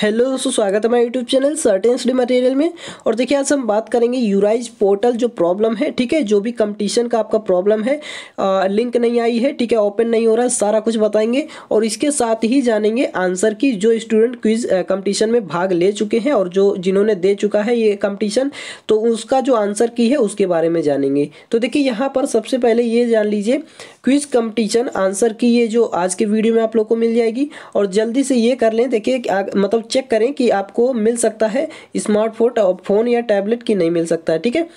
hello दोस्तों स्वागत है मेरे YouTube channel certain study material में और देखिए आज हम बात करेंगे यूराइज पोर्टल जो प्रॉब्लम है ठीक है जो भी कंपटीशन का आपका प्रॉब्लम है आ, लिंक नहीं आई है ठीक है ओपन नहीं हो रहा है सारा कुछ बताएंगे और इसके साथ ही जानेंगे आंसर की जो स्टूडेंट क्विज कंपटीशन में भाग ले चुके हैं और जो जिन्होंने दे चुका है ये कम्पटिशन तो उसका जो आंसर की है उसके बारे में जानेंगे तो देखिए यहाँ पर सबसे पहले ये जान लीजिए क्विज कम्पटिशन आंसर की ये जो आज के वीडियो में आप लोग को मिल जाएगी और जल्दी से ये कर लें देखिए मतलब मतलब चेक करें कि आपको मिल सकता है स्मार्टफोन फ़ोन या टैबलेट की नहीं मिल सकता है ठीक है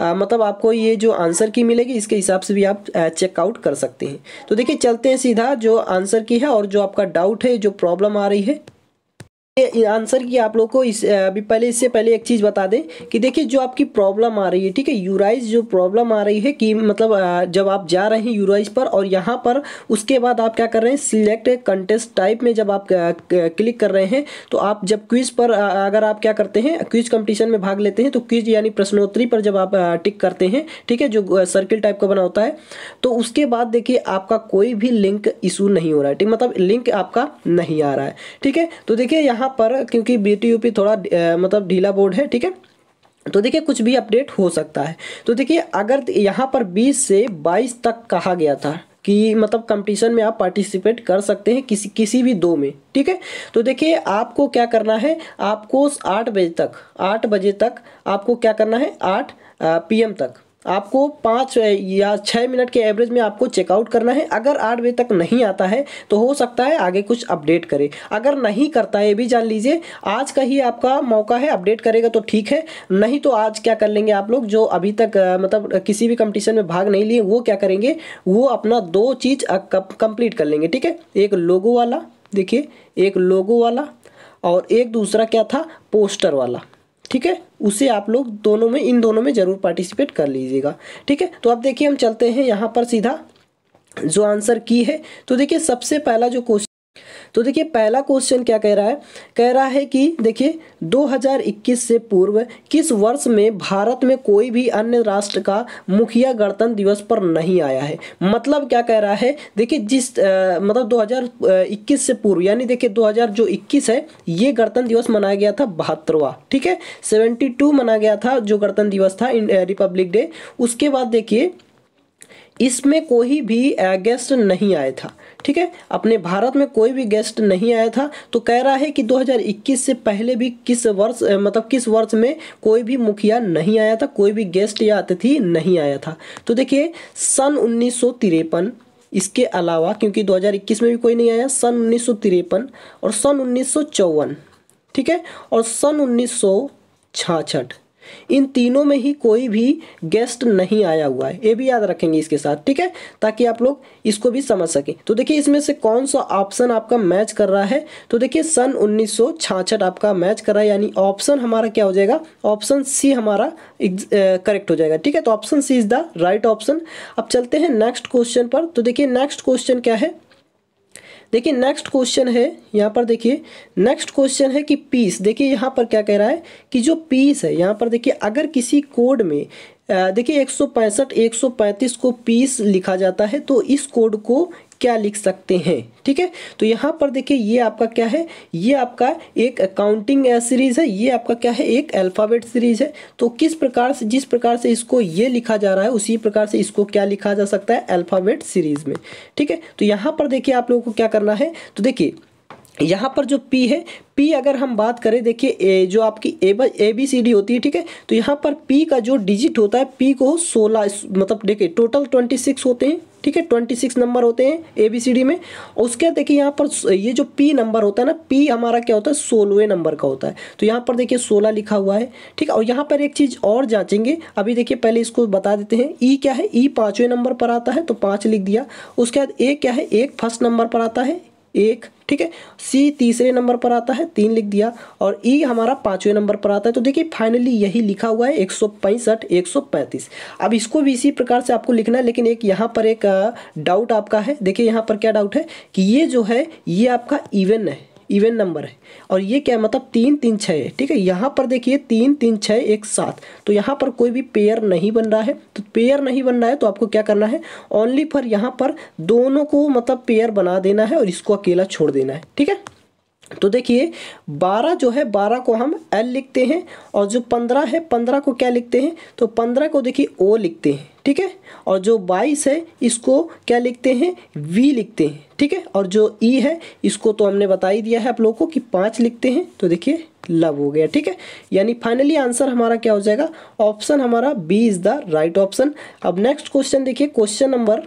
आ, मतलब आपको ये जो आंसर की मिलेगी इसके हिसाब से भी आप चेकआउट कर सकते हैं तो देखिए चलते हैं सीधा जो आंसर की है और जो आपका डाउट है जो प्रॉब्लम आ रही है आंसर की आप लोग को इस अभी पहले इससे पहले एक चीज़ बता दें कि देखिए जो आपकी प्रॉब्लम आ रही है ठीक है यूराइज जो प्रॉब्लम आ रही है कि मतलब जब आप जा रहे हैं यूराइज पर और यहाँ पर उसके बाद आप क्या कर रहे हैं सिलेक्ट कंटेस्ट टाइप में जब आप क्लिक कर रहे हैं तो आप जब क्विज पर अगर आप क्या करते हैं क्विज कंपटीशन में भाग लेते हैं तो क्विज यानी प्रश्नोत्तरी पर जब आप टिक करते हैं ठीक है जो सर्किल टाइप का बना होता है तो उसके बाद देखिए आपका कोई भी लिंक इशू नहीं हो रहा है ठीक मतलब लिंक आपका नहीं आ रहा है ठीक है तो देखिए यहाँ यहाँ पर क्योंकि बी टी यू पी थोड़ा मतलब ढीला बोर्ड है ठीक है तो देखिए कुछ भी अपडेट हो सकता है तो देखिए अगर यहाँ पर 20 से 22 तक कहा गया था कि मतलब कंपटीशन में आप पार्टिसिपेट कर सकते हैं किसी किसी भी दो में ठीक है तो देखिए आपको क्या करना है आपको आठ बजे तक आठ बजे तक आपको क्या करना है आठ पीएम तक आपको पाँच या छः मिनट के एवरेज में आपको चेकआउट करना है अगर आठ बजे तक नहीं आता है तो हो सकता है आगे कुछ अपडेट करे अगर नहीं करता है ये भी जान लीजिए आज का ही आपका मौका है अपडेट करेगा तो ठीक है नहीं तो आज क्या कर लेंगे आप लोग जो अभी तक मतलब किसी भी कंपटीशन में भाग नहीं लिए वो क्या करेंगे वो अपना दो चीज़ कंप्लीट कर लेंगे ठीक है एक लोगो वाला देखिए एक लोगो वाला और एक दूसरा क्या था पोस्टर वाला ठीक है उसे आप लोग दोनों में इन दोनों में ज़रूर पार्टिसिपेट कर लीजिएगा ठीक है तो अब देखिए हम चलते हैं यहाँ पर सीधा जो आंसर की है तो देखिए सबसे पहला जो क्वेश्चन तो देखिए पहला क्वेश्चन क्या कह रहा है कह रहा है कि देखिए 2021 से पूर्व किस वर्ष में भारत में कोई भी अन्य राष्ट्र का मुखिया गणतंत्र दिवस पर नहीं आया है मतलब क्या कह रहा है देखिए जिस आ, मतलब 2021 से पूर्व यानी देखिए 2000 जो इक्कीस है ये गणतंत्र दिवस मनाया गया था बहत्तरवा ठीक है सेवेंटी मनाया गया था जो गणतंत्र दिवस था रिपब्लिक डे उसके बाद देखिए इसमें कोई भी गेस्ट नहीं आया था ठीक है अपने भारत में कोई भी गेस्ट नहीं आया था तो कह रहा है कि 2021 से पहले भी किस वर्ष मतलब किस वर्ष में कोई भी मुखिया नहीं आया था कोई भी गेस्ट या अतिथि नहीं आया था तो देखिए सन उन्नीस इसके अलावा क्योंकि 2021 में भी कोई नहीं आया सन उन्नीस और सन उन्नीस ठीक है और सन उन्नीस छाछठ इन तीनों में ही कोई भी गेस्ट नहीं आया हुआ है ये भी याद रखेंगे इसके साथ ठीक है ताकि आप लोग इसको भी समझ सकें तो देखिए इसमें से कौन सा ऑप्शन आपका मैच कर रहा है तो देखिए सन उन्नीस आपका मैच कर रहा है यानी ऑप्शन हमारा क्या हो जाएगा ऑप्शन सी हमारा करेक्ट हो जाएगा ठीक है तो option C is the right option अब चलते हैं नेक्स्ट क्वेश्चन पर तो देखिए नेक्स्ट क्वेश्चन क्या है देखिए नेक्स्ट क्वेश्चन है यहाँ पर देखिए नेक्स्ट क्वेश्चन है कि पीस देखिए यहाँ पर क्या कह रहा है कि जो पीस है यहाँ पर देखिए अगर किसी कोड में देखिए एक सौ पैंसठ एक सौ पैंतीस को पीस लिखा जाता है तो इस कोड को क्या लिख सकते हैं ठीक है तो यहाँ पर देखिए ये आपका क्या है ये आपका एक अकाउंटिंग सीरीज है ये आपका क्या है एक अल्फ़ाबेट सीरीज है तो किस प्रकार से जिस प्रकार से इसको ये लिखा जा रहा है उसी प्रकार से इसको क्या लिखा जा सकता है अल्फ़ाबेट सीरीज में ठीक है तो यहाँ पर देखिए आप लोगों को क्या करना है तो देखिए यहाँ पर जो पी है पी अगर हम बात करें देखिए ए जो आपकी ए ब ए बी सी डी होती है ठीक है तो यहाँ पर पी का जो डिजिट होता है पी को सोलह मतलब देखिए टोटल ट्वेंटी सिक्स होते हैं ठीक है ट्वेंटी सिक्स नंबर होते हैं ए बी सी डी में उसके बाद देखिए यहाँ पर ये जो पी नंबर होता है ना पी हमारा क्या होता है सोलहवें नंबर का होता है तो यहाँ पर देखिए सोलह लिखा हुआ है ठीक है और यहाँ पर एक चीज़ और जाँचेंगे अभी देखिए पहले इसको बता देते हैं ई e क्या है ई e पाँचवें नंबर पर आता है तो पाँच लिख दिया उसके बाद ए क्या है एक फर्स्ट नंबर पर आता है एक ठीक है सी तीसरे नंबर पर आता है तीन लिख दिया और ई e हमारा पांचवें नंबर पर आता है तो देखिए फाइनली यही लिखा हुआ है एक सौ पैंसठ एक सौ पैंतीस अब इसको भी इसी प्रकार से आपको लिखना है लेकिन एक यहाँ पर एक डाउट आपका है देखिए यहाँ पर क्या डाउट है कि ये जो है ये आपका इवन है इवन नंबर है और ये क्या मतलब तीन तीन छः है ठीक है यहाँ पर देखिए तीन तीन छः एक सात तो यहाँ पर कोई भी पेयर नहीं बन रहा है तो पेयर नहीं बन रहा है तो आपको क्या करना है ओनली फॉर यहाँ पर दोनों को मतलब पेयर बना देना है और इसको अकेला छोड़ देना है ठीक है तो देखिए बारह जो है बारह को हम एल लिखते हैं और जो पंद्रह है पंद्रह को क्या लिखते हैं तो पंद्रह को देखिए ओ लिखते हैं ठीक है और जो बाईस है इसको क्या लिखते हैं वी लिखते हैं ठीक है और जो ई e है इसको तो हमने बता ही दिया है आप लोगों को कि पाँच लिखते हैं तो देखिए लव हो गया ठीक है यानी फाइनली आंसर हमारा क्या हो जाएगा ऑप्शन हमारा B is the right option अब नेक्स्ट क्वेश्चन देखिए क्वेश्चन नंबर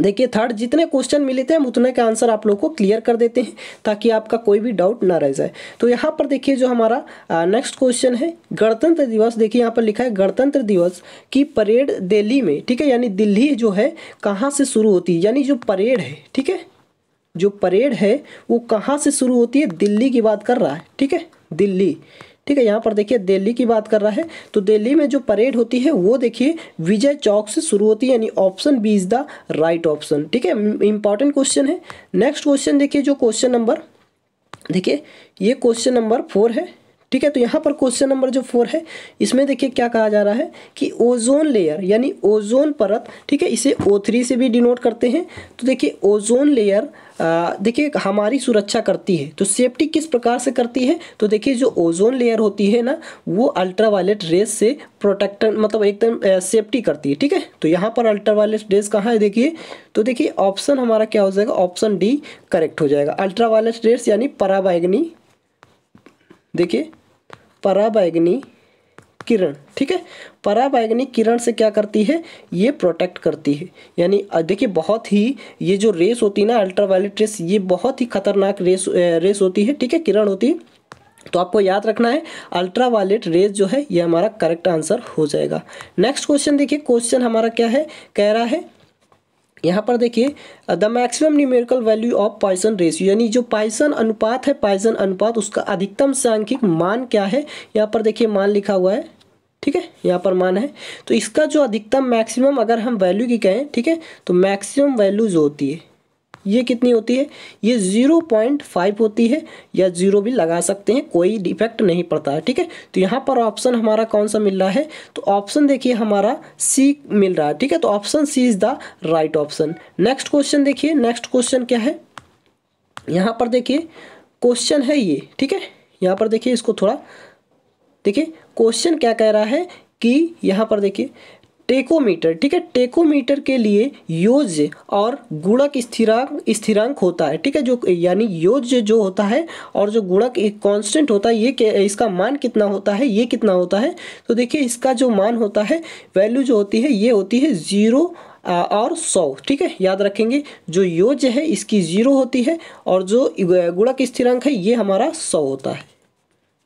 देखिए थर्ड जितने क्वेश्चन मिले थे हम उतने का आंसर आप लोग को क्लियर कर देते हैं ताकि आपका कोई भी डाउट ना रह जाए तो यहाँ पर देखिए जो हमारा नेक्स्ट क्वेश्चन है गणतंत्र दिवस देखिए यहाँ पर लिखा है गणतंत्र दिवस की परेड दिल्ली में ठीक है यानी दिल्ली जो है कहाँ से शुरू होती है यानी जो परेड है ठीक है जो परेड है वो कहाँ से शुरू होती है दिल्ली की बात कर रहा है ठीक है दिल्ली ठीक है यहाँ पर देखिए दिल्ली की बात कर रहा है तो दिल्ली में जो परेड होती है वो देखिए विजय चौक से शुरू होती है यानी option B is the right option ठीक है इंपॉर्टेंट क्वेश्चन है नेक्स्ट क्वेश्चन देखिए जो क्वेश्चन नंबर देखिए ये क्वेश्चन नंबर फोर है ठीक है तो यहाँ पर क्वेश्चन नंबर जो फोर है इसमें देखिए क्या कहा जा रहा है कि ओजोन लेयर यानी ओजोन परत ठीक है इसे ओ थ्री से भी डिनोट करते हैं तो देखिए ओजोन लेयर देखिए हमारी सुरक्षा करती है तो सेफ्टी किस प्रकार से करती है तो देखिए जो ओजोन लेयर होती है ना वो अल्ट्रावायलेट रेस से प्रोटेक्ट मतलब एकदम सेफ्टी करती है ठीक है तो यहाँ पर अल्ट्रावायलेट रेस कहाँ है देखिए तो देखिए ऑप्शन हमारा क्या हो जाएगा ऑप्शन डी करेक्ट हो जाएगा अल्ट्रावायलेट रेस यानी पराबैगनी देखिए पराबैगनी किरण ठीक है पराबैगनी किरण से क्या करती है ये प्रोटेक्ट करती है यानी देखिए बहुत ही ये जो रेस होती है ना अल्ट्रावायलेट रेस ये बहुत ही खतरनाक रेस रेस होती है ठीक है किरण होती है तो आपको याद रखना है अल्ट्रावायलेट रेस जो है ये हमारा करेक्ट आंसर हो जाएगा नेक्स्ट क्वेश्चन देखिए क्वेश्चन हमारा क्या है कह रहा है यहाँ पर देखिए the maximum numerical value of Poisson ratio यानी जो पाइसन अनुपात है पाइसन अनुपात उसका अधिकतम सांख्यिक मान क्या है यहाँ पर देखिए मान लिखा हुआ है ठीक है यहाँ पर मान है तो इसका जो अधिकतम मैक्सिमम अगर हम वैल्यू की कहें ठीक है तो मैक्सिमम वैल्यू जो होती है ये कितनी होती है ये ज़ीरो पॉइंट फाइव होती है या ज़ीरो भी लगा सकते हैं कोई डिफेक्ट नहीं पड़ता है ठीक है तो यहाँ पर ऑप्शन हमारा कौन सा मिल रहा है तो ऑप्शन देखिए हमारा सी मिल रहा है ठीक है तो option C is the right option next question देखिए नेक्स्ट क्वेश्चन क्या है यहाँ पर देखिए क्वेश्चन है ये ठीक है यहाँ पर देखिए इसको थोड़ा देखिए क्वेश्चन क्या कह रहा है कि यहाँ पर देखिए टेकोमीटर ठीक है टेकोमीटर के लिए योज और गुणक स्थिरांक स्थिरांक होता है ठीक है जो यानी योज जो होता है और जो गुणक एक कांस्टेंट होता है ये इसका मान कितना होता है ये कितना होता है तो देखिए इसका जो मान होता है वैल्यू जो होती है ये होती है ज़ीरो और सौ ठीक है याद रखेंगे जो योज है इसकी ज़ीरो होती है और जो गुणक स्थिरांक है ये हमारा सौ होता है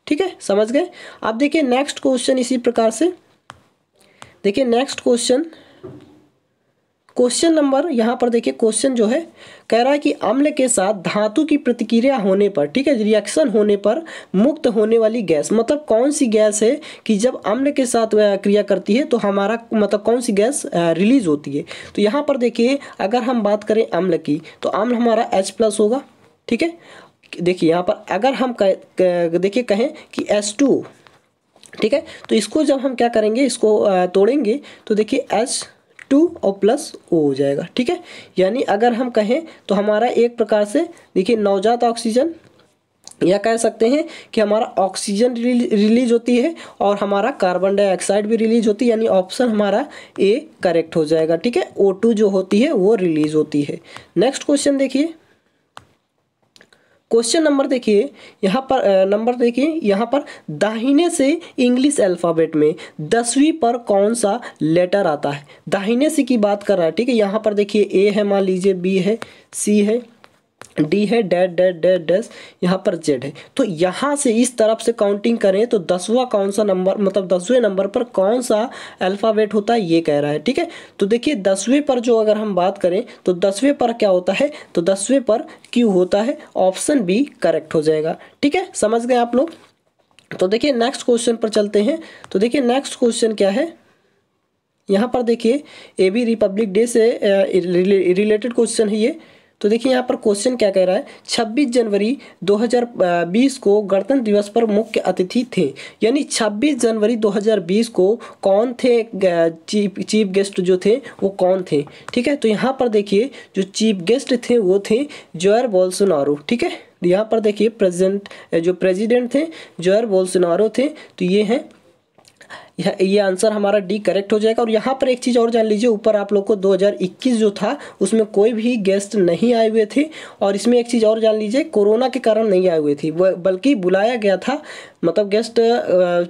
ठीक है समझ गए अब देखिए नेक्स्ट क्वेश्चन इसी प्रकार से देखिए नेक्स्ट क्वेश्चन क्वेश्चन नंबर यहाँ पर देखिए क्वेश्चन जो है कह रहा है कि अम्ल के साथ धातु की प्रतिक्रिया होने पर ठीक है रिएक्शन होने पर मुक्त होने वाली गैस मतलब कौन सी गैस है कि जब अम्ल के साथ क्रिया करती है तो हमारा मतलब कौन सी गैस रिलीज होती है तो यहाँ पर देखिए अगर हम बात करें अम्ल की तो अम्ल हमारा एच प्लस होगा ठीक है देखिए यहाँ पर अगर हम देखिए कहें कि एस टू ठीक है तो इसको जब हम क्या करेंगे इसको तोड़ेंगे तो देखिए एच टू और प्लस ओ हो जाएगा ठीक है यानी अगर हम कहें तो हमारा एक प्रकार से देखिए नवजात ऑक्सीजन या कह सकते हैं कि हमारा ऑक्सीजन रिलीज होती है और हमारा कार्बन डाइऑक्साइड भी रिलीज होती है यानी ऑप्शन हमारा ए करेक्ट हो जाएगा ठीक है ओ टू जो होती है वो रिलीज होती है नेक्स्ट क्वेश्चन देखिए क्वेश्चन नंबर देखिए यहाँ पर नंबर देखिए यहाँ पर दाहिने से इंग्लिश अल्फ़ाबेट में दसवीं पर कौन सा लेटर आता है दाहिने से की बात कर रहा है ठीक है यहाँ पर देखिए ए है मान लीजिए बी है सी है डी है डेड डेड डेड डे यहाँ पर जेड है तो यहाँ से इस तरफ से काउंटिंग करें तो दसवा कौन सा नंबर मतलब दसवें नंबर पर कौन सा अल्फ़ाबेट होता है ये कह रहा है ठीक है तो देखिए दसवें पर जो अगर हम बात करें तो दसवें पर क्या होता है तो दसवें पर क्यू होता है ऑप्शन बी करेक्ट हो जाएगा ठीक है समझ गए आप लोग तो देखिए नेक्स्ट क्वेश्चन पर चलते हैं तो देखिए नेक्स्ट क्वेश्चन क्या है यहाँ पर देखिए ए बी रिपब्लिक डे से रिलेटेड क्वेश्चन है ये तो देखिए यहाँ पर क्वेश्चन क्या कह रहा है 26 जनवरी 2020 को गणतंत्र दिवस पर मुख्य अतिथि थे यानी 26 जनवरी 2020 को कौन थे चीफ चीफ गेस्ट जो थे वो कौन थे ठीक है तो यहाँ पर देखिए जो चीफ गेस्ट थे वो थे जोयर बोल्सोनारो ठीक है यहाँ पर देखिए प्रेजेंट जो प्रेजिडेंट थे जोयर बोल्सोनारो थे तो ये हैं ये आंसर हमारा डी करेक्ट हो जाएगा और यहाँ पर एक चीज़ और जान लीजिए ऊपर आप लोग को 2021 जो था उसमें कोई भी गेस्ट नहीं आए हुए थे और इसमें एक चीज़ और जान लीजिए कोरोना के कारण नहीं आए हुए थे बल्कि बुलाया गया था मतलब गेस्ट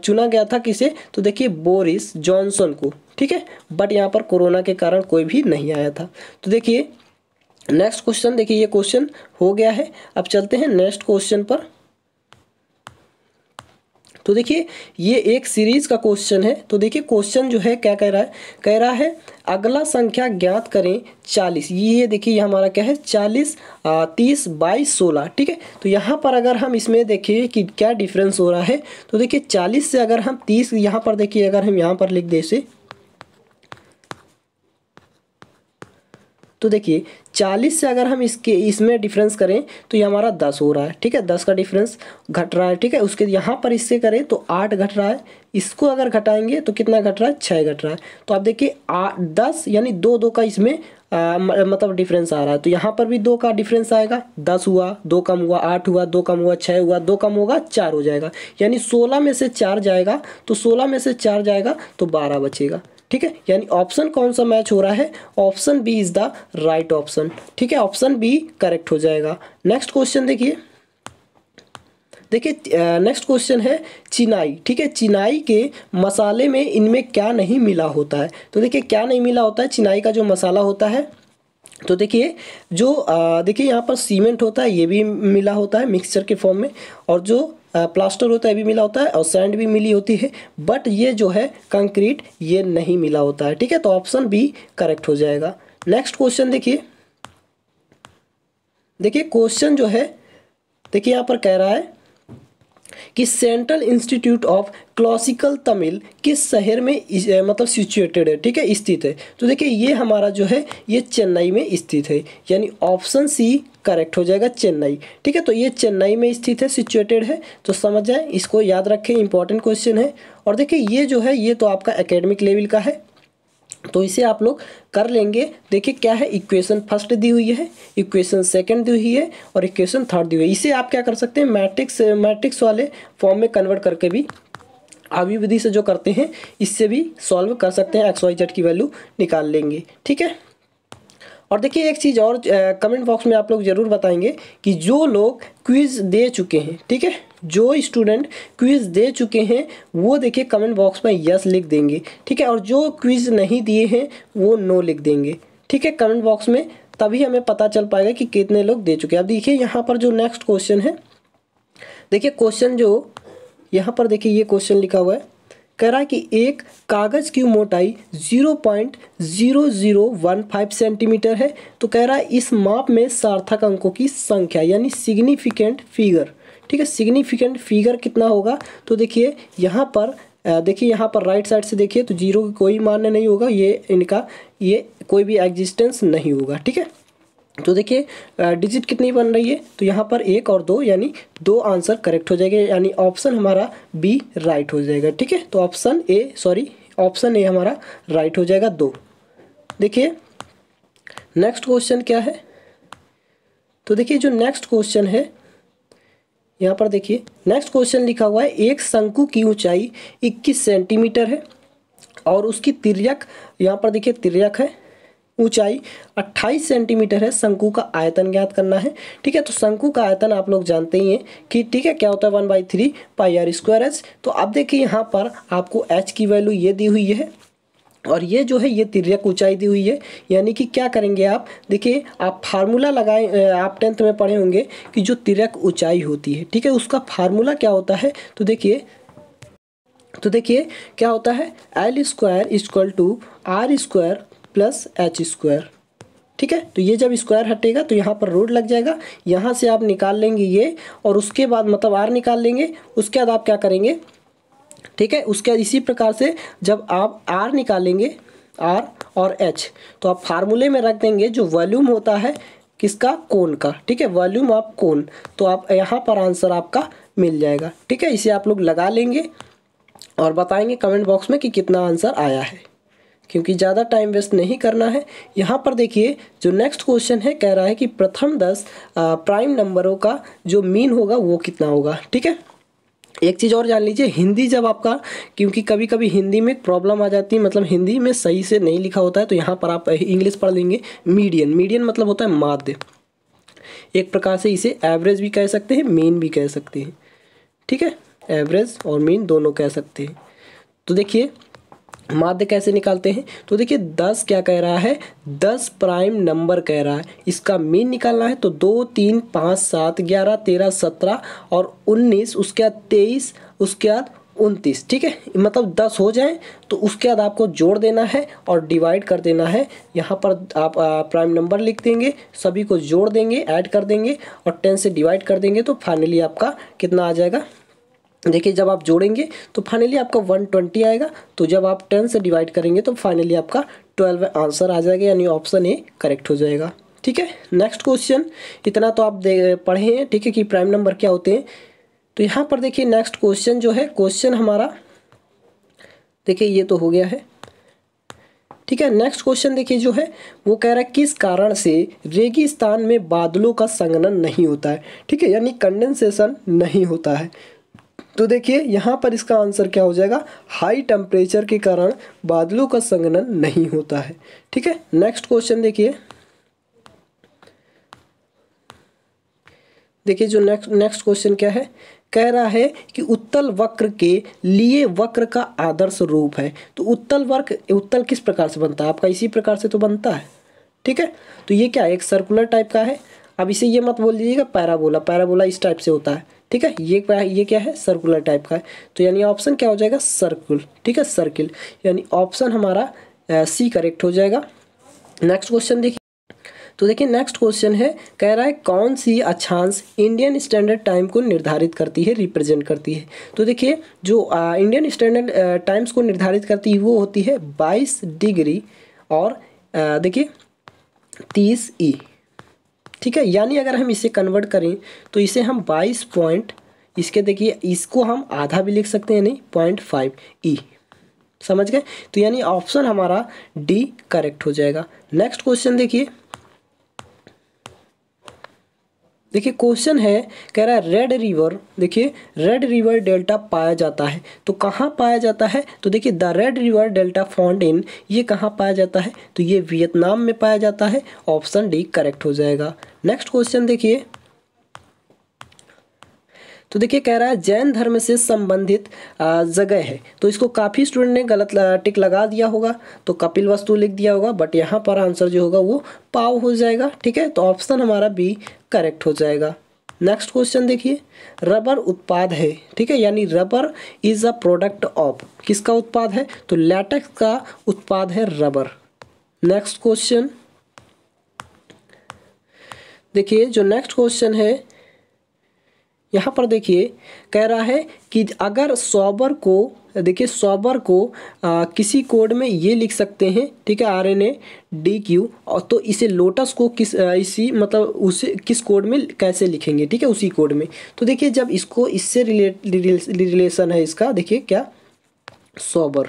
चुना गया था किसे तो देखिए बोरिस जॉनसन को ठीक है बट यहाँ पर कोरोना के कारण कोई भी नहीं आया था तो देखिए नेक्स्ट क्वेश्चन देखिए ये क्वेश्चन हो गया है अब चलते हैं नेक्स्ट क्वेश्चन पर तो देखिए ये एक सीरीज़ का क्वेश्चन है तो देखिए क्वेश्चन जो है क्या कह रहा है कह रहा है अगला संख्या ज्ञात करें चालीस ये देखिए ये हमारा क्या है चालीस तीस बाईस सोलह ठीक है तो यहाँ पर अगर हम इसमें देखिए कि क्या डिफरेंस हो रहा है तो देखिए चालीस से अगर हम तीस यहाँ पर देखिए अगर हम यहाँ पर लिख दें इसे तो देखिए चालीस से अगर हम इसके इसमें डिफरेंस करें तो ये हमारा दस हो रहा है ठीक है दस का डिफरेंस घट रहा है ठीक है उसके यहाँ पर इससे करें तो आठ घट रहा है इसको अगर घटाएंगे तो कितना घट रहा है छः घट रहा है तो आप देखिए दस यानी दो दो का इसमें आ, मतलब डिफरेंस आ रहा है तो यहाँ पर भी दो का डिफरेंस आएगा दस हुआ दो कम हुआ आठ हुआ दो कम हुआ छः हुआ दो कम होगा चार हो जाएगा यानी सोलह में से चार जाएगा तो सोलह में से चार जाएगा तो बारह बचेगा ठीक है यानी ऑप्शन कौन सा मैच हो रहा है option B is the right option ठीक है ऑप्शन बी करेक्ट हो जाएगा नेक्स्ट क्वेश्चन देखिए देखिए नेक्स्ट क्वेश्चन है चिनाई ठीक है चिनाई के मसाले में इनमें क्या नहीं मिला होता है तो देखिए क्या नहीं मिला होता है चिनाई का जो मसाला होता है तो देखिए जो देखिए यहाँ पर सीमेंट होता है ये भी मिला होता है मिक्सचर के फॉर्म में और जो प्लास्टर होता है भी मिला होता है और सैंड भी मिली होती है बट ये जो है कंक्रीट ये नहीं मिला होता है ठीक है तो ऑप्शन बी करेक्ट हो जाएगा नेक्स्ट क्वेश्चन देखिए देखिए क्वेश्चन जो है देखिए यहाँ पर कह रहा है कि central institute of classical Tamil किस शहर में इस, मतलब सिचुएटेड है ठीक है स्थित है तो देखिए ये हमारा जो है ये चेन्नई में स्थित है यानी ऑप्शन सी करेक्ट हो जाएगा चेन्नई ठीक है तो ये चेन्नई में स्थित है सिचुएटेड है तो समझ जाए इसको याद रखें इंपॉर्टेंट क्वेश्चन है और देखिए ये जो है ये तो आपका एकेडमिक लेवल का है तो इसे आप लोग कर लेंगे देखिए क्या है इक्वेशन फर्स्ट दी हुई है इक्वेशन सेकंड दी हुई है और इक्वेशन थर्ड दी हुई है इसे आप क्या कर सकते हैं मैट्रिक्स मैट्रिक्स वाले फॉर्म में कन्वर्ट करके भी आवी विधि से जो करते हैं इससे भी सॉल्व कर सकते हैं एक्स वाई जेड की वैल्यू निकाल लेंगे ठीक है और देखिए एक चीज़ और कमेंट बॉक्स में आप लोग ज़रूर बताएंगे कि जो लोग क्विज़ दे चुके हैं ठीक है जो स्टूडेंट क्विज़ दे चुके हैं वो देखिए कमेंट बॉक्स में यस लिख देंगे ठीक है और जो क्विज़ नहीं दिए हैं वो नो लिख देंगे ठीक है कमेंट बॉक्स में तभी हमें पता चल पाएगा कि कितने लोग दे चुके हैं अब देखिए यहाँ पर जो नेक्स्ट क्वेश्चन है देखिए क्वेश्चन जो यहाँ पर देखिए ये क्वेश्चन लिखा हुआ है कह रहा है कि एक कागज़ की मोटाई 0.0015 सेंटीमीटर है तो कह रहा है इस माप में सार्थक अंकों की संख्या यानी सिग्निफिकेंट फिगर ठीक है सिग्निफिकेंट फिगर कितना होगा तो देखिए यहाँ पर देखिए यहाँ पर राइट साइड से देखिए तो जीरो की कोई मान्य नहीं होगा ये इनका ये कोई भी एग्जिस्टेंस नहीं होगा ठीक है तो देखिए डिजिट कितनी बन रही है तो यहाँ पर एक और दो यानी दो आंसर करेक्ट हो जाएगा यानी ऑप्शन हमारा बी राइट हो जाएगा ठीक है तो option A sorry option A हमारा राइट हो जाएगा दो देखिए नेक्स्ट क्वेश्चन क्या है तो देखिए जो नेक्स्ट क्वेश्चन है यहाँ पर देखिए नेक्स्ट क्वेश्चन लिखा हुआ है एक शंकु की ऊंचाई 21 सेंटीमीटर है और उसकी तिरक यहाँ पर देखिए तिरक है ऊंचाई 28 सेंटीमीटर है शंकु का आयतन ज्ञात करना है ठीक है तो शंकु का आयतन आप लोग जानते ही हैं कि ठीक है क्या होता है one by three pi R square H तो अब देखिए यहाँ पर आपको एच की वैल्यू ये दी हुई है और ये जो है ये तिरक ऊंचाई दी हुई है यानी कि क्या करेंगे आप देखिए आप फार्मूला लगाए आप टेंथ में पढ़े होंगे कि जो तिरक ऊंचाई होती है ठीक है उसका फार्मूला क्या होता है तो देखिए तो देखिए क्या होता है L square is equal to R square plus H square ठीक है तो ये जब स्क्वायर हटेगा तो यहाँ पर रोड लग जाएगा यहाँ से आप निकाल लेंगे ये और उसके बाद मतलब आर निकाल लेंगे उसके बाद आप क्या करेंगे ठीक है उसके बाद इसी प्रकार से जब आप आर निकालेंगे आर और एच तो आप फार्मूले में रख देंगे जो वॉल्यूम होता है किसका कोन का ठीक है वॉल्यूम ऑफ कोन तो आप यहाँ पर आंसर आपका मिल जाएगा ठीक है इसे आप लोग लगा लेंगे और बताएंगे कमेंट बॉक्स में कि कितना आंसर आया है क्योंकि ज़्यादा टाइम वेस्ट नहीं करना है यहाँ पर देखिए जो नेक्स्ट क्वेश्चन है कह रहा है कि प्रथम दस प्राइम नंबरों का जो मीन होगा वो कितना होगा ठीक है एक चीज़ और जान लीजिए हिंदी जब आपका क्योंकि कभी कभी हिंदी में प्रॉब्लम आ जाती है मतलब हिंदी में सही से नहीं लिखा होता है तो यहाँ पर आप इंग्लिश पढ़ लेंगे मीडियन मीडियन मतलब होता है माध्य एक प्रकार से इसे एवरेज भी कह सकते हैं मीन भी कह सकते हैं ठीक है एवरेज और मीन दोनों कह सकते हैं तो देखिए माध्य कैसे निकालते हैं तो देखिए दस क्या कह रहा है दस प्राइम नंबर कह रहा है इसका मीन निकालना है तो दो तीन पाँच सात ग्यारह तेरह सत्रह और उन्नीस उसके बाद तेईस उसके बाद उनतीस ठीक है मतलब दस हो जाए तो उसके बाद आपको जोड़ देना है और डिवाइड कर देना है यहाँ पर आप प्राइम नंबर लिख देंगे सभी को जोड़ देंगे ऐड कर देंगे और टेन से डिवाइड कर देंगे तो फाइनली आपका कितना आ जाएगा देखिए जब आप जोड़ेंगे तो फाइनली आपका 120 आएगा तो जब आप 10 से डिवाइड करेंगे तो फाइनली आपका 12 आंसर आ जाएगा यानी ऑप्शन ए करेक्ट हो जाएगा ठीक है नेक्स्ट क्वेश्चन इतना तो आप पढ़े हैं ठीक है कि प्राइम नंबर क्या होते हैं तो यहाँ पर देखिए नेक्स्ट क्वेश्चन जो है क्वेश्चन हमारा देखिए ये तो हो गया है ठीक है नेक्स्ट क्वेश्चन देखिए जो है वो कह रहा है किस कारण से रेगिस्तान में बादलों का संगनन नहीं होता है ठीक है यानी कंडेंसेशन नहीं होता है तो देखिए यहाँ पर इसका आंसर क्या हो जाएगा हाई टेम्परेचर के कारण बादलों का संगनन नहीं होता है ठीक है नेक्स्ट क्वेश्चन देखिए देखिए जो नेक्स्ट नेक्स्ट क्वेश्चन क्या है कह रहा है कि उत्तल वक्र के लिए वक्र का आदर्श रूप है तो उत्तल वक्र उत्तल किस प्रकार से बनता है आपका इसी प्रकार से तो बनता है ठीक है तो ये क्या है एक सर्कुलर टाइप का है अब इसे ये मत बोल दीजिएगा पैराबोला पैराबोला इस टाइप से होता है ठीक है ये क्या ये क्या है सर्कुलर टाइप का है तो यानी ऑप्शन क्या हो जाएगा सर्कुल ठीक है सर्किल यानी ऑप्शन हमारा सी करेक्ट हो जाएगा नेक्स्ट क्वेश्चन देखिए तो देखिए नेक्स्ट क्वेश्चन है कह रहा है कौन सी अक्षांश इंडियन स्टैंडर्ड टाइम को निर्धारित करती है रिप्रेजेंट करती है तो देखिए जो आ, इंडियन स्टैंडर्ड टाइम्स को निर्धारित करती है वो होती है बाईस डिग्री और देखिए तीस ई ठीक है यानी अगर हम इसे कन्वर्ट करें तो इसे हम बाईस पॉइंट इसके देखिए इसको हम आधा भी लिख सकते हैं यानी पॉइंट फाइव ई समझ गए तो यानी ऑप्शन हमारा डी करेक्ट हो जाएगा नेक्स्ट क्वेश्चन देखिए देखिए क्वेश्चन है कह रहा है रेड रिवर देखिए रेड रिवर डेल्टा पाया जाता है तो कहाँ पाया जाता है तो देखिए the red river delta found in ये कहाँ पाया जाता है तो ये वियतनाम में पाया जाता है ऑप्शन डी करेक्ट हो जाएगा नेक्स्ट क्वेश्चन देखिए तो देखिए कह रहा है जैन धर्म से संबंधित जगह है तो इसको काफ़ी स्टूडेंट ने गलत टिक लगा दिया होगा तो कपिल वस्तु लिख दिया होगा बट यहाँ पर आंसर जो होगा वो पाव हो जाएगा ठीक है तो ऑप्शन हमारा बी करेक्ट हो जाएगा नेक्स्ट क्वेश्चन देखिए रबर उत्पाद है ठीक है यानी rubber is a product of किसका उत्पाद है तो लेटेक्स का उत्पाद है रबर नेक्स्ट क्वेश्चन देखिए जो नेक्स्ट क्वेश्चन है यहाँ पर देखिए कह रहा है कि अगर सॉबर को देखिए सॉबर को आ, किसी कोड में ये लिख सकते हैं ठीक है R N A D Q और तो इसे लोटस को किस आ, इसी मतलब उसे किस कोड में कैसे लिखेंगे ठीक है उसी कोड में तो देखिए जब इसको इससे रिलेट रिलेशन है इसका देखिए क्या सॉबर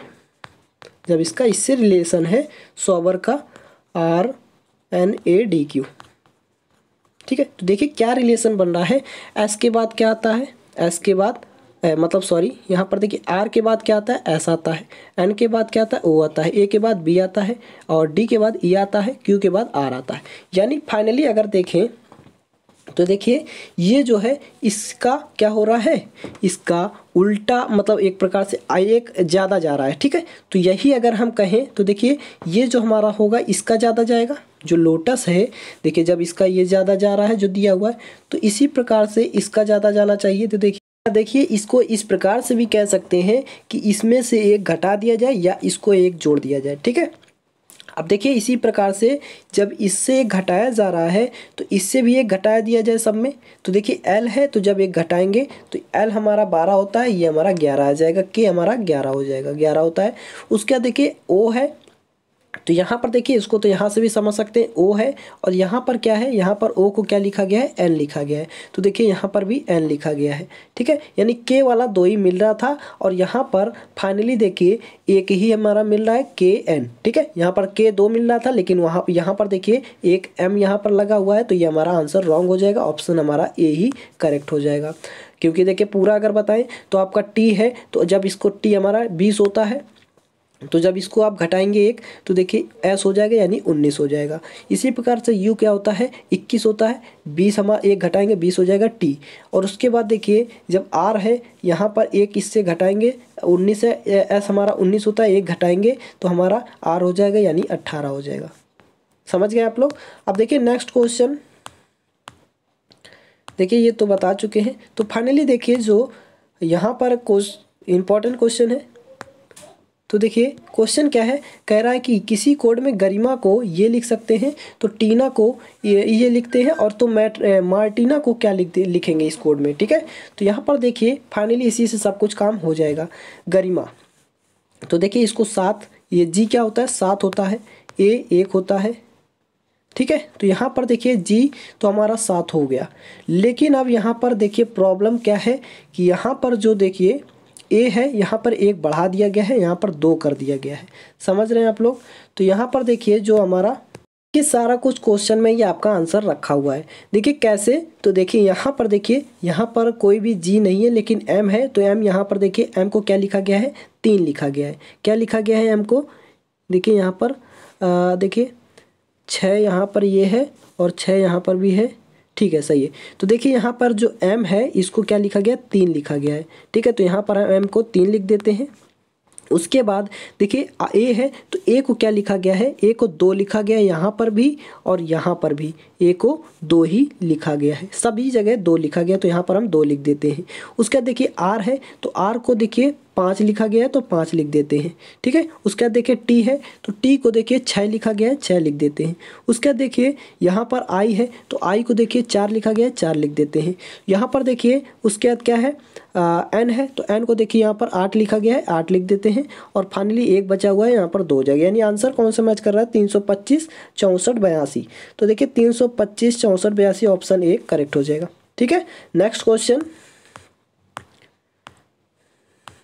जब इसका इससे रिलेशन है सॉबर का R N A D Q ठीक है तो देखिए क्या रिलेशन बन रहा है एस के बाद क्या आता है एस के बाद ए, मतलब सॉरी यहाँ पर देखिए आर के बाद क्या आता है ऐसा आता है एन के बाद क्या आता है ओ आता है ए के बाद बी आता है और डी के बाद ई e आता है क्यू के बाद आर आता है यानी फाइनली अगर देखें तो देखिए ये जो है इसका क्या हो रहा है इसका उल्टा मतलब एक प्रकार से आई एक ज़्यादा जा रहा है ठीक है तो यही अगर हम कहें तो देखिए ये जो हमारा होगा इसका ज़्यादा जाएगा जो लोटस है देखिए जब इसका ये ज़्यादा जा रहा है जो दिया हुआ है तो इसी प्रकार से इसका ज़्यादा जाना चाहिए तो देखिए देखिए इसको इस प्रकार से भी कह सकते हैं कि इसमें से एक घटा दिया जाए या इसको एक जोड़ दिया जाए ठीक है अब देखिए इसी प्रकार से जब इससे एक घटाया जा रहा है तो इससे भी एक घटाया दिया जाए सब में तो देखिए L है तो जब एक घटाएंगे तो L हमारा बारह होता है ये हमारा ग्यारह आ जाएगा K हमारा ग्यारह हो जाएगा ग्यारह होता है उसके बाद देखिए O है तो यहाँ पर देखिए इसको तो यहाँ से भी समझ सकते हैं ओ है और यहाँ पर क्या है यहाँ पर ओ को क्या लिखा गया है एन लिखा गया है तो देखिए यहाँ पर भी एन लिखा गया है ठीक है यानी के वाला दो ही मिल रहा था और यहाँ पर फाइनली देखिए एक ही हमारा मिल रहा है के एन ठीक है यहाँ पर के दो मिल रहा था लेकिन वहाँ यहाँ पर देखिए एक एम यहाँ पर लगा हुआ है तो ये हमारा आंसर रॉन्ग हो जाएगा ऑप्शन हमारा ए ही करेक्ट हो जाएगा क्योंकि देखिए पूरा अगर बताएं तो आपका टी है तो जब इसको टी हमारा बीस होता है तो जब इसको आप घटाएंगे एक तो देखिए एस हो जाएगा यानी उन्नीस हो जाएगा इसी प्रकार से यू क्या होता है इक्कीस होता है बीस हम एक घटाएंगे बीस हो जाएगा टी और उसके बाद देखिए जब आर है यहाँ पर एक इससे घटाएंगे उन्नीस है एस हमारा उन्नीस होता है एक घटाएंगे तो हमारा आर हो जाएगा यानी अट्ठारह हो जाएगा समझ गए आप लोग अब देखिए नेक्स्ट क्वेश्चन देखिए ये तो बता चुके हैं तो फाइनली देखिए जो यहाँ पर क्वेश्चन इम्पॉर्टेंट क्वेश्चन है तो देखिए क्वेश्चन क्या है कह रहा है कि किसी कोड में गरिमा को ये लिख सकते हैं तो टीना को ये ये लिखते हैं और तो मैट मार्टिना को क्या लिख लिखेंगे इस कोड में ठीक है तो यहाँ पर देखिए फाइनली इसी से सब कुछ काम हो जाएगा गरिमा तो देखिए इसको सात ये जी क्या होता है सात होता है ए एक होता है ठीक है तो यहाँ पर देखिए जी तो हमारा सात हो गया लेकिन अब यहाँ पर देखिए प्रॉब्लम क्या है कि यहाँ पर जो देखिए ए है यहाँ पर एक बढ़ा दिया गया है यहाँ पर दो कर दिया गया है समझ रहे हैं आप लोग तो यहाँ पर देखिए जो हमारा कि सारा कुछ क्वेश्चन में ये आपका आंसर रखा हुआ है देखिए कैसे तो देखिए यहाँ पर देखिए यहाँ पर कोई भी जी नहीं है लेकिन एम है तो एम यहाँ पर देखिए एम को क्या लिखा गया है तीन लिखा गया है क्या लिखा गया है एम को देखिए यहाँ पर देखिए छः यहाँ पर ये है और छः यहाँ पर भी है ठीक है सही है तो देखिए यहाँ पर जो एम है इसको क्या लिखा गया तीन लिखा गया है ठीक है तो यहाँ पर हम एम को तीन लिख देते हैं उसके बाद देखिए ए है तो ए को क्या लिखा गया है ए को दो लिखा गया है यहाँ पर भी और यहाँ पर भी ए को दो ही लिखा गया है सभी जगह दो लिखा गया तो यहाँ पर हम दो लिख देते हैं उसके बाद देखिए आर है तो आर को देखिए पाँच लिखा गया है तो पाँच लिख देते हैं ठीक है उसके बाद देखिए टी है तो टी को देखिए छः लिखा गया है छः लिख देते हैं उसके बाद देखिए यहाँ पर आई है तो आई को देखिए चार लिखा गया है चार लिख देते हैं यहाँ पर देखिए उसके बाद क्या है एन है तो एन को देखिए यहाँ पर आठ लिखा गया है आठ लिख देते हैं और फाइनली एक बचा हुआ है यहाँ पर दो हो जाएगा यानी आंसर कौन सा मैच कर रहा है तीन सौ पच्चीस चौंसठ बयासी तो देखिए तीन सौ पच्चीस चौंसठ बयासी ऑप्शन ए करेक्ट हो जाएगा ठीक है नेक्स्ट क्वेश्चन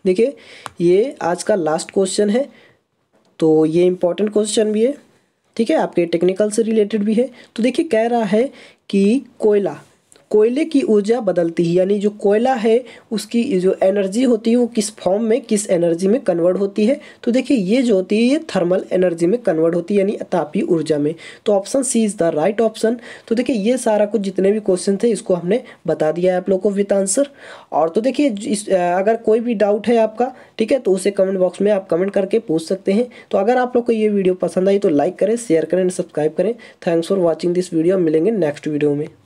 देखिए ये आज का लास्ट क्वेश्चन है तो ये इम्पोर्टेंट क्वेश्चन भी है ठीक है आपके टेक्निकल से रिलेटेड भी है तो देखिए कह रहा है कि कोयला कोयले की ऊर्जा बदलती है यानी जो कोयला है उसकी जो एनर्जी होती है वो किस फॉर्म में किस एनर्जी में कन्वर्ट होती है तो देखिए ये जो होती है ये थर्मल एनर्जी में कन्वर्ट होती है यानी तापीय ऊर्जा में तो option C is the right option तो देखिए ये सारा कुछ जितने भी क्वेश्चन थे इसको हमने बता दिया है आप लोग को विथ आंसर और तो देखिए अगर कोई भी डाउट है आपका ठीक है तो उसे कमेंट बॉक्स में आप कमेंट करके पूछ सकते हैं तो अगर आप लोग को ये वीडियो पसंद आई तो लाइक करें शेयर करें सब्सक्राइब करें thanks for watching this video मिलेंगे नेक्स्ट वीडियो में